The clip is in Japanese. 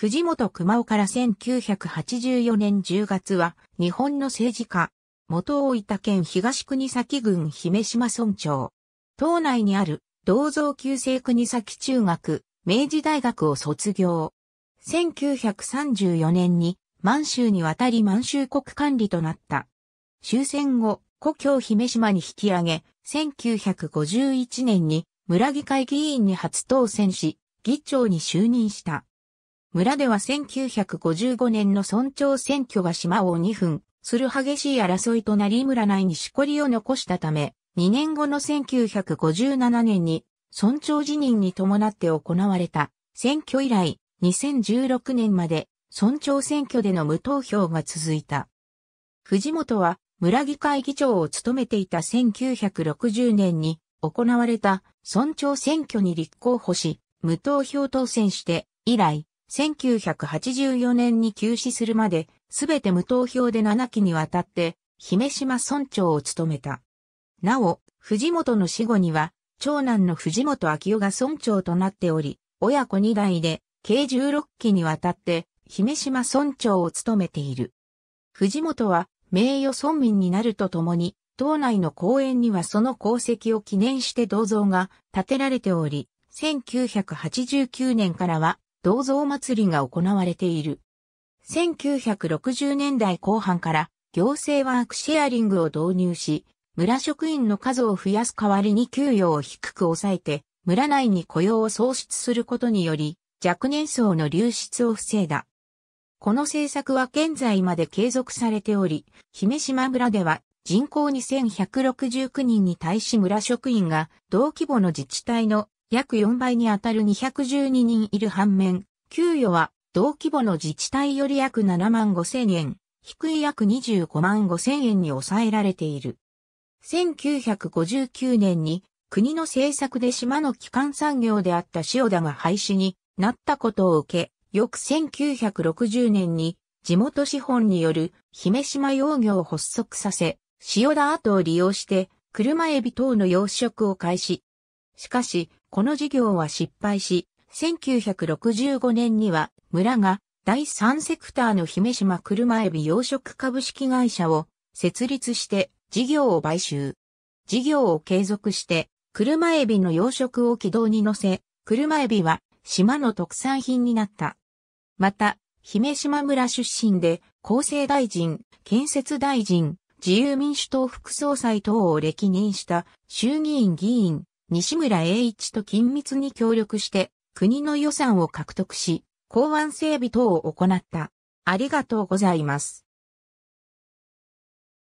藤本熊尾から1984年10月は、日本の政治家、元大分県東国崎郡姫島村長。島内にある、銅像旧制国崎中学、明治大学を卒業。1934年に、満州に渡り満州国管理となった。終戦後、故郷姫島に引き上げ、1951年に村議会議員に初当選し、議長に就任した。村では1955年の村長選挙が島を2分する激しい争いとなり村内にしこりを残したため、2年後の1957年に村長辞任に伴って行われた選挙以来2016年まで村長選挙での無投票が続いた。藤本は村議会議長を務めていた1960年に行われた村長選挙に立候補し、無投票当選して以来1984年に休止するまで、すべて無投票で7期にわたって、姫島村長を務めた。なお、藤本の死後には、長男の藤本昭夫が村長となっており、親子2代で、計16期にわたって、姫島村長を務めている。藤本は、名誉村民になるとともに、島内の公園にはその功績を記念して銅像が建てられており、1989年からは銅像祭りが行われている。1960年代後半から行政ワークシェアリングを導入し、村職員の数を増やす代わりに給与を低く抑えて、村内に雇用を創出することにより、若年層の流出を防いだ。この政策は現在まで継続されており、姫島村では人口2169人に対し村職員が同規模の自治体の約4倍にあたる212人いる反面、給与は同規模の自治体より約7万5千円、低い約25万5千円に抑えられている。1959年に国の政策で島の基幹産業であった塩田が廃止になったことを受け、翌1960年に地元資本による姫島養魚を発足させ、塩田跡を利用して車エビ等の養殖を開始。しかし、この事業は失敗し、1965年には村が第三セクターの姫島車エビ養殖株式会社を設立して事業を買収。事業を継続して車エビの養殖を軌道に乗せ、車エビは島の特産品になった。また、姫島村出身で厚生大臣、建設大臣、自由民主党副総裁等を歴任した衆議院議員、西村栄一と緊密に協力して国の予算を獲得し、港湾整備等を行った。ありがとうございます。